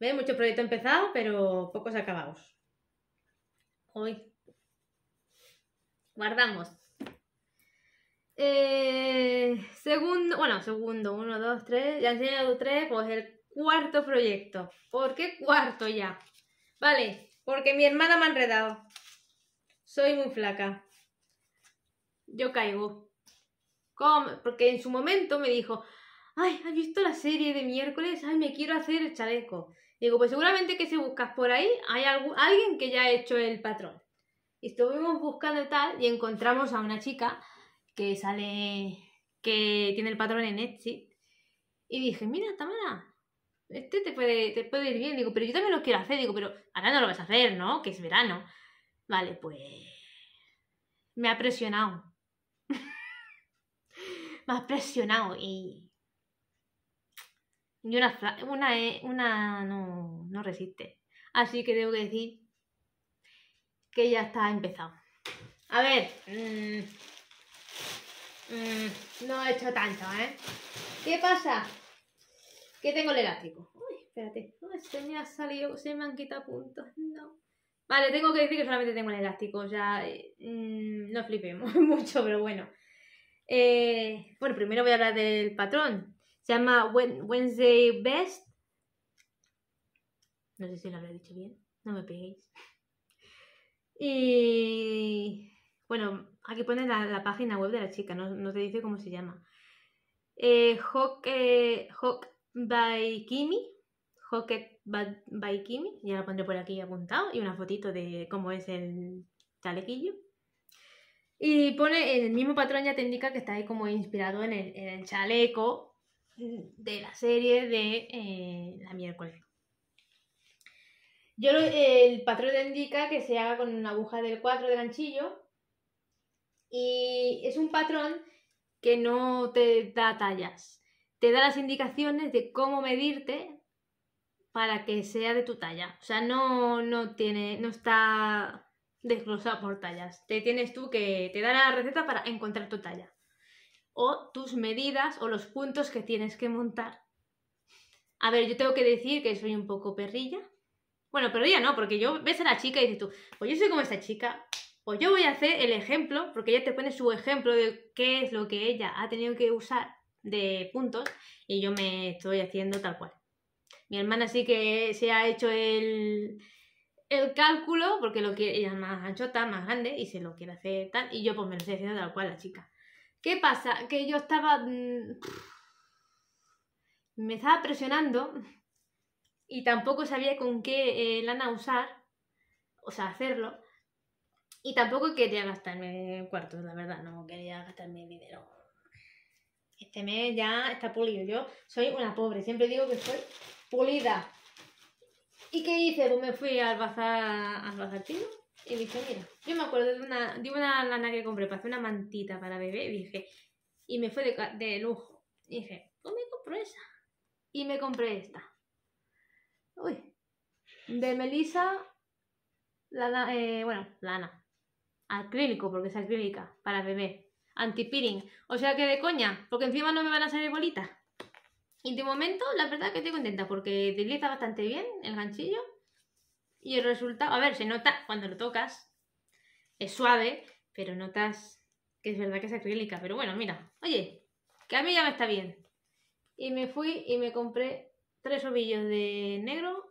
¿Ve? Mucho proyecto empezado, pero pocos acabados. Hoy. Guardamos. Eh, segundo, bueno, segundo, uno, dos, tres, ya han enseñado tres, pues el cuarto proyecto. ¿Por qué cuarto ya? Vale, porque mi hermana me ha enredado. Soy muy flaca. Yo caigo. Porque en su momento me dijo, ay, ¿has visto la serie de miércoles? Ay, me quiero hacer el chaleco. Digo, pues seguramente que si buscas por ahí hay alguien que ya ha hecho el patrón. Y estuvimos buscando tal y encontramos a una chica que sale, que tiene el patrón en Etsy. Y dije, mira, Tamara, este te puede, te puede ir bien. Digo, pero yo también lo quiero hacer. Digo, pero ahora no lo vas a hacer, ¿no? Que es verano. Vale, pues... Me ha presionado. me ha presionado y y una, una, eh, una no, resiste. Así que tengo que decir que ya está empezado. A ver, mm, mm, no he hecho tanto, ¿eh? ¿Qué pasa? Que tengo el elástico. Uy, espérate. se me ha salido, se me han quitado puntos. No. Vale, tengo que decir que solamente tengo el elástico. Ya mmm, no flipemos mucho, pero bueno. Eh, bueno, primero voy a hablar del patrón. Se llama Wednesday Best. No sé si lo habré dicho bien, no me peguéis. Y bueno, aquí pone la, página web de la chica, no, te dice cómo se llama. Eh, Hawk, eh, by Kimi. Hawk by Kimi. Ya lo pondré por aquí apuntado. Y una fotito de cómo es el chalequillo. Y pone, el mismo patrón ya te indica que está ahí como inspirado en el chaleco de la serie de eh, la miércoles. Yo, el patrón te indica que se haga con una aguja del 4 de ganchillo y es un patrón que no te da tallas. Te da las indicaciones de cómo medirte para que sea de tu talla. O sea, no, no tiene, no está desglosado por tallas. Te tienes tú que te da la receta para encontrar tu talla o tus medidas o los puntos que tienes que montar. A ver, yo tengo que decir que soy un poco perrilla. Bueno, perrilla no, porque yo ves a la chica y dices tú, pues yo soy como esta chica, pues yo voy a hacer el ejemplo, porque ella te pone su ejemplo de qué es lo que ella ha tenido que usar de puntos y yo me estoy haciendo tal cual. Mi hermana sí que se ha hecho el, el cálculo, porque lo quiere, ella es más anchota, más grande y se lo quiere hacer tal, y yo pues me lo estoy haciendo tal cual la chica. ¿Qué pasa? Que yo estaba... Mm, me estaba presionando y tampoco sabía con qué eh, lana usar, o sea, hacerlo. Y tampoco quería gastarme cuartos, la verdad, no quería gastarme dinero. Este mes ya está pulido. Yo soy una pobre, siempre digo que soy pulida. ¿Y qué hice? Pues me fui al bazar, al bazar chino y dije, mira, yo me acuerdo de una, de una lana que compré para hacer una mantita para bebé. dije, y me fue de, lujo. Y dije, ¿cómo pues me compro esa? Y me compré esta. Uy. De Melissa, lana, eh, bueno, lana. Acrílico, porque es acrílica, para bebé. anti pilling O sea que de coña, porque encima no me van a salir bolitas. Y de momento, la verdad que estoy contenta porque desliza bastante bien el ganchillo y el resultado, a ver, se nota cuando lo tocas, es suave, pero notas que es verdad que es acrílica. Pero bueno, mira, oye, que a mí ya me está bien. Y me fui y me compré tres ovillos de negro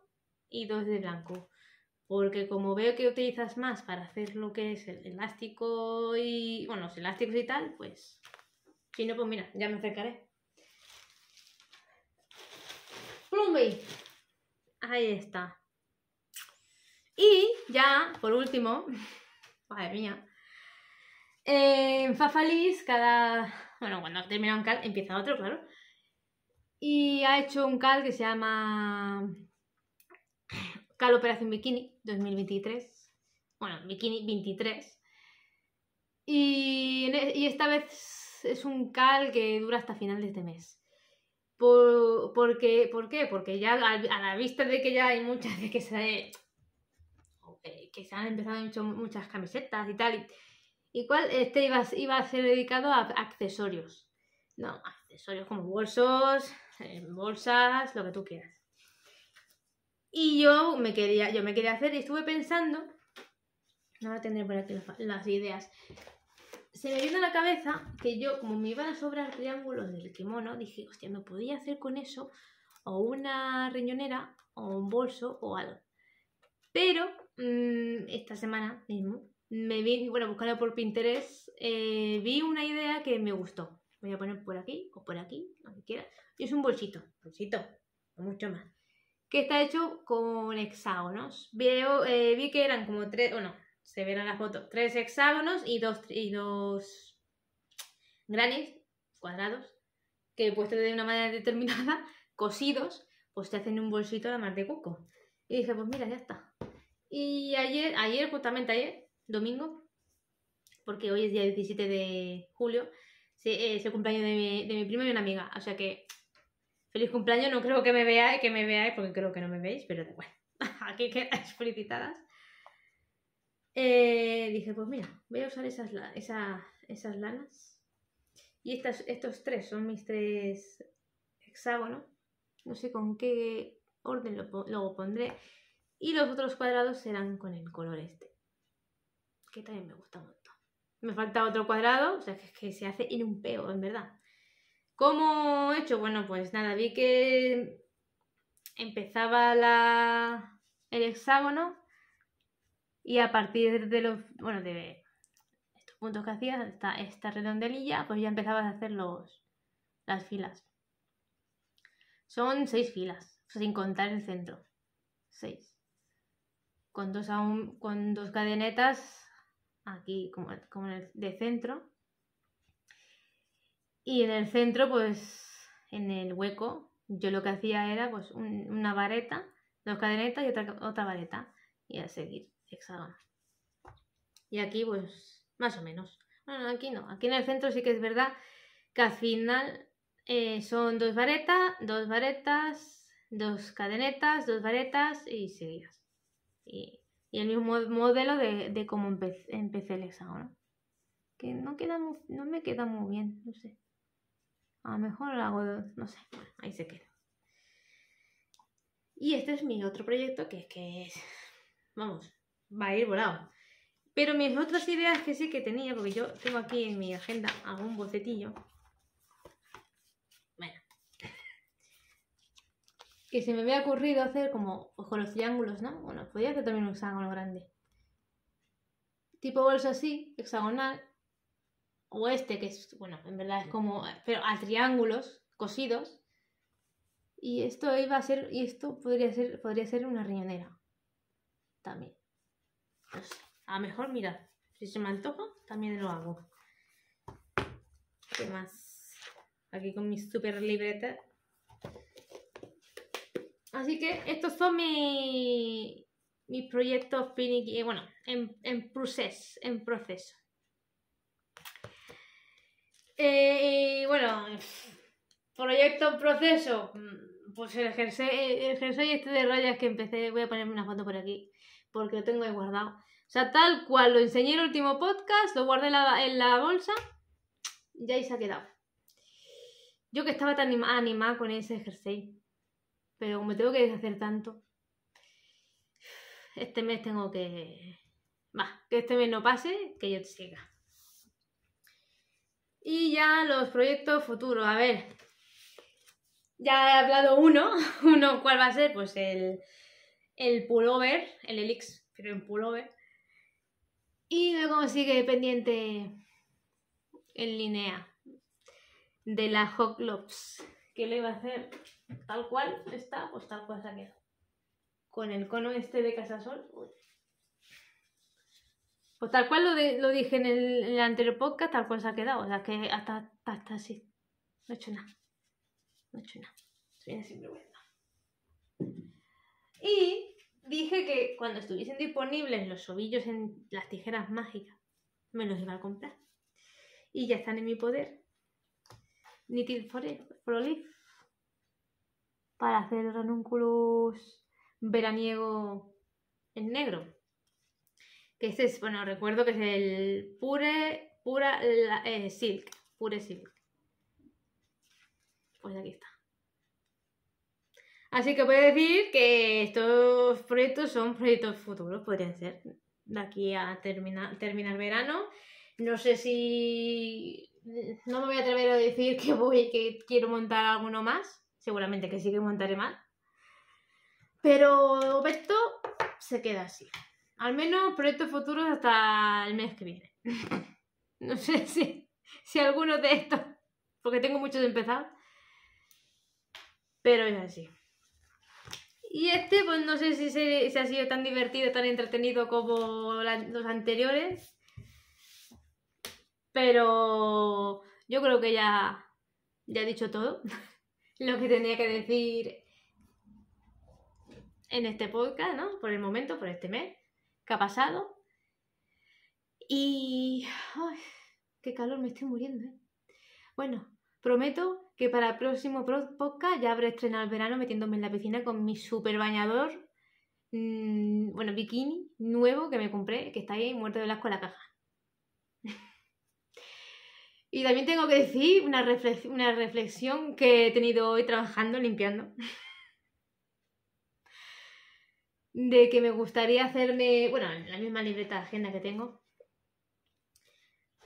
y dos de blanco. Porque como veo que utilizas más para hacer lo que es el elástico y, bueno, los elásticos y tal, pues... Si no, pues mira, ya me acercaré. ¡Plumbey! Ahí está. Y ya, por último, madre mía, en eh, Fafalis cada... Bueno, cuando termina un cal empieza otro, claro. Y ha hecho un cal que se llama Cal Operación Bikini 2023. Bueno, Bikini 23. E, y, esta vez es un cal que dura hasta final de este mes. Por, ¿Por qué? Porque ya a, a la vista de que ya hay muchas de que se eh, que se han empezado muchas camisetas y tal. Y, cuál este iba, a ser dedicado a accesorios. No, accesorios como bolsos, eh, bolsas, lo que tú quieras. Y yo me quería, yo me quería hacer y estuve pensando. No a tener por aquí las ideas. Se me vino a la cabeza que yo, como me iba a sobrar triángulos del kimono, dije, hostia, me podía hacer con eso o una riñonera o un bolso o algo. Pero Mm, esta semana mismo, me vi, bueno, buscando por Pinterest, eh, vi una idea que me gustó. Voy a poner por aquí o por aquí, lo que quiera, Y es un bolsito, bolsito, mucho más. Que está hecho con hexágonos. Vi, eh, vi que eran como tres, o no, se ven en las fotos, tres hexágonos y dos, y dos granes, cuadrados, que puestos de una manera determinada, cosidos, pues te hacen un bolsito a la mar de coco Y dije, pues mira, ya está. Y ayer, ayer, justamente ayer, domingo, porque hoy es día 17 de julio, eh, es el cumpleaños de mi, de prima y una amiga. O sea que, feliz cumpleaños, no creo que me veáis, que me veáis, porque creo que no me veis, pero bueno, aquí quedáis felicitadas. Eh, dije, pues mira, voy a usar esas, lanas. Y estas, estos tres son mis tres hexágonos. No sé con qué orden lo, lo pondré. Y los otros cuadrados serán con el color este, que también me gusta mucho. Me falta otro cuadrado, o sea, que, se hace en un peo, en verdad. ¿Cómo he hecho? Bueno, pues nada, vi que empezaba la... el hexágono y a partir de los, bueno, de estos puntos que hacía, esta, esta redondelilla, pues ya empezabas a hacer los, las filas. Son seis filas, sin contar el centro. Seis con dos, aún, con dos cadenetas aquí como, en el, de centro y en el centro pues en el hueco yo lo que hacía era pues una vareta dos cadenetas y otra, otra vareta y a seguir hexágono y aquí pues más o menos bueno aquí no aquí en el centro sí que es verdad que al final eh, son dos varetas dos varetas dos cadenetas dos varetas y seguidas y, el mismo modelo de, cómo empecé, el hexágono. Que no, queda no me queda muy bien, no sé. A lo mejor lo hago, no sé, ahí se queda. Y este es mi otro proyecto que es que es, vamos, va a ir volado. Pero mis otras ideas que sí que tenía, porque yo tengo aquí en mi agenda algún bocetillo, que se me había ocurrido hacer como con los triángulos, ¿no? Bueno, podría hacer también un hexágono grande. Tipo bolsa así, hexagonal. O este, que es, bueno, en verdad es como, pero a triángulos cosidos. Y esto iba a ser, y esto podría ser, podría ser una riñonera. También. Pues, a lo mejor, mira si se me antoja, también lo hago. ¿Qué más? Aquí con mi super libreta. Así que estos son mis, proyectos y bueno, en, en, en proceso. Eh, y bueno, proyecto en proceso. Mm, pues el jersey, el jersey este de rayas que empecé, voy a ponerme una foto por aquí, porque lo tengo ahí guardado. O sea, tal cual lo enseñé en el último podcast, lo guardé en la, bolsa y ahí se ha quedado. Yo que estaba tan animada con ese jersey. Pero como tengo que deshacer tanto, este mes tengo que... va que este mes no pase, que yo te siga. Y ya los proyectos futuros, a ver. Ya he hablado uno, uno, ¿cuál va a ser? Pues el, el pullover, el elix, pero en pullover. Y cómo sigue pendiente en línea de la Hot Lobs, que le iba a hacer tal cual está, pues tal cual se ha quedado. Con el cono este de Casasol. Pues tal cual lo, lo dije en el, anterior podcast, tal cual se ha quedado. O sea, que hasta, así. No he hecho nada. No he hecho nada. Soy Y dije que cuando estuviesen disponibles los ovillos en las tijeras mágicas, me los iba a comprar. Y ya están en mi poder. Nitil for, para hacer el veraniego en negro. Que este es, bueno, recuerdo que es el pure, pura eh, silk, pure silk. Pues aquí está. Así que voy a decir que estos proyectos son proyectos futuros, podrían ser, de aquí a terminar, terminar verano. No sé si... No me voy a atrever a decir que voy, que quiero montar alguno más, seguramente que sí que montaré más, Pero esto se queda así. Al menos proyectos futuros hasta el mes que viene. no sé si, si alguno de estos, porque tengo muchos empezados. Pero es así. Y este, pues no sé si, se, ha sido tan divertido, tan entretenido como los anteriores. Pero yo creo que ya, ya he dicho todo. lo que tenía que decir en este podcast, ¿no? Por el momento, por este mes que ha pasado. Y... Ay, ¡Qué calor! Me estoy muriendo, ¿eh? Bueno, prometo que para el próximo podcast ya habré estrenado el verano metiéndome en la piscina con mi super bañador, mm, bueno, bikini nuevo que me compré, que está ahí muerto de con la caja. Y también tengo que decir una, una reflexión que he tenido hoy trabajando, limpiando. de que me gustaría hacerme, bueno, la misma libreta de agenda que tengo.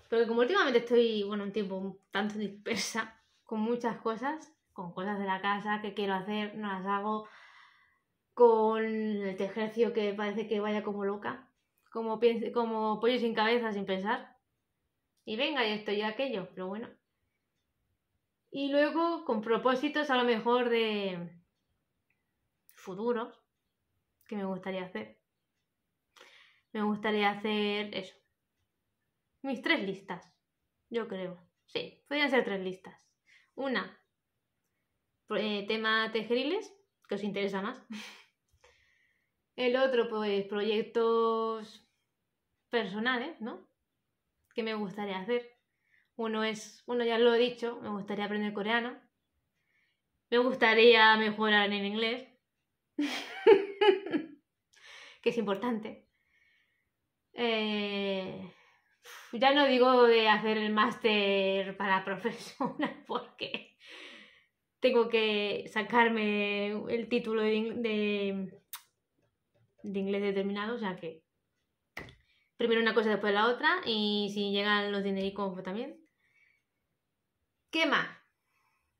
Porque como últimamente estoy, bueno, un tiempo un tanto dispersa con muchas cosas, con cosas de la casa que quiero hacer, no las hago, con el ejercicio que parece que vaya como loca, como, como pollo sin cabeza sin pensar y venga, y esto y aquello, pero bueno. Y luego con propósitos a lo mejor de futuros que me gustaría hacer. Me gustaría hacer eso. Mis tres listas, yo creo. Sí, podrían ser tres listas. Una, eh, tema tejeriles, que os interesa más. El otro, pues proyectos personales, ¿no? que me gustaría hacer. Uno es, uno ya lo he dicho, me gustaría aprender coreano. Me gustaría mejorar en inglés, que es importante. Eh, ya no digo de hacer el máster para profesora porque tengo que sacarme el título de, de, inglés determinado, ya que primero una cosa, después la otra, y si llegan los dinericos pues también. ¿Qué más?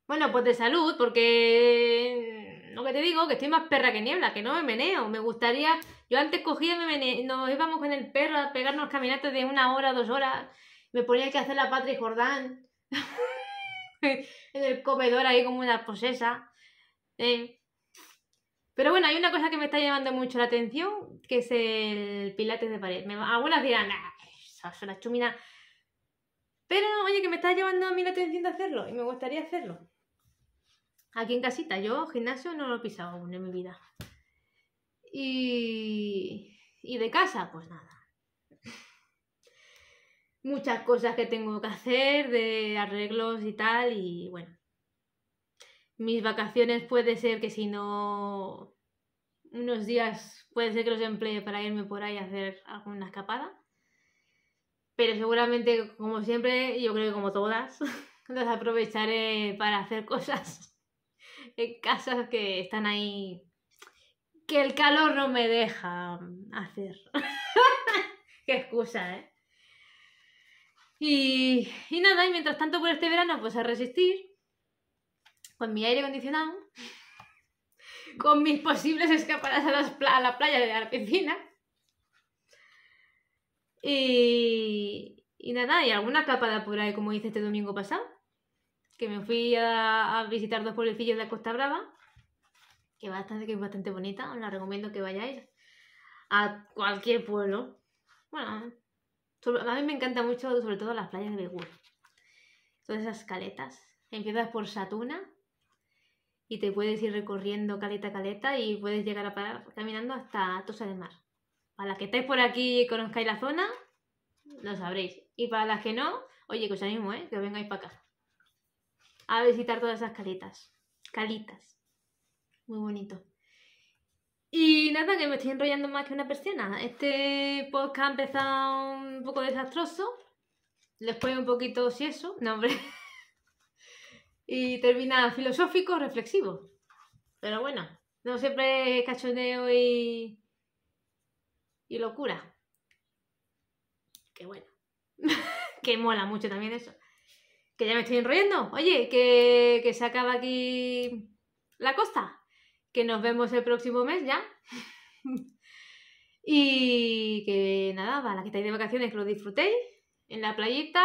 Bueno, pues de salud, porque mm, lo que te digo, que estoy más perra que niebla, que no me meneo. Me gustaría, yo antes cogía, me meneo, nos íbamos con el perro a pegarnos caminatas de una hora, dos horas, me ponía que hacer la patria y Jordán en el comedor ahí como una posesa. Eh, pero bueno, hay una cosa que me está llamando mucho la atención, que es el pilates de pared. Me, algunas dirán, ah, eso es una chumina. Pero oye, que me está llamando a mí la atención de hacerlo y me gustaría hacerlo. Aquí en casita, yo gimnasio no lo he pisado aún en mi vida. Y, y de casa, pues nada. Muchas cosas que tengo que hacer de arreglos y tal, y bueno mis vacaciones puede ser que si no unos días puede ser que los emplee para irme por ahí a hacer alguna escapada. Pero seguramente, como siempre, yo creo que como todas, las aprovecharé para hacer cosas en casas que están ahí que el calor no me deja hacer. Qué excusa, ¿eh? Y, y nada, y mientras tanto por este verano, pues a resistir con mi aire acondicionado, con mis posibles escapadas a, la playa de la piscina. Y, nada, y alguna escapada por ahí, como hice este domingo pasado, que me fui a, visitar dos pueblecillos de la Costa Brava, que, bastante, es bastante bonita, os la recomiendo que vayáis a cualquier pueblo. Bueno, a mí me encanta mucho, sobre todo las playas de Begur. Todas esas caletas. Empiezas por Satuna y te puedes ir recorriendo caleta a caleta y puedes llegar a parar caminando hasta Tosa de Mar. Para las que estáis por aquí y conozcáis la zona, lo sabréis. Y para las que no, oye, que os animo, ¿eh? que os vengáis para acá. A visitar todas esas caletas. Calitas. Muy bonito. Y nada, que me estoy enrollando más que una persiana. Este podcast ha empezado un poco desastroso. Después un poquito si eso. No, hombre. y termina filosófico, reflexivo. Pero bueno, no siempre cachoneo y, y locura. qué bueno, que mola mucho también eso. Que ya me estoy enrollando. Oye, que, se acaba aquí la costa. Que nos vemos el próximo mes ya. y que nada, para la que estáis de vacaciones, que lo disfrutéis en la playita,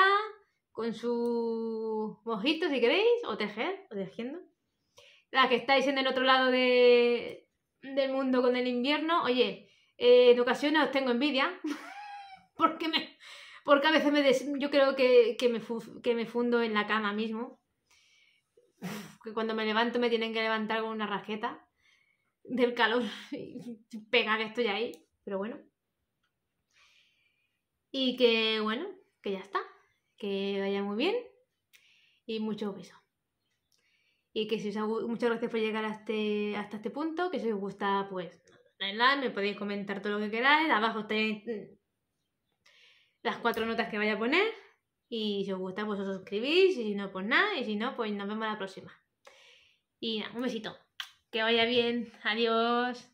con su mojito, si queréis, o tejer, o tejiendo. Las que estáis en el otro lado del mundo con el invierno, oye, eh, en ocasiones os tengo envidia, porque, me, porque a veces me des, yo creo que, me, que me fundo en la cama mismo, que cuando me levanto me tienen que levantar con una raqueta del calor, pega que ya ahí, pero bueno. Y que bueno, que ya está. Que vaya muy bien y muchos besos. Y que si os muchas gracias por llegar este, hasta este punto, que si os gusta, pues like, me podéis comentar todo lo que queráis, abajo tenéis mm, las cuatro notas que vaya a poner y si os gusta, pues os suscribís y si no, pues nada, y si no, pues nos vemos la próxima. Y nada, un besito, que vaya bien, adiós.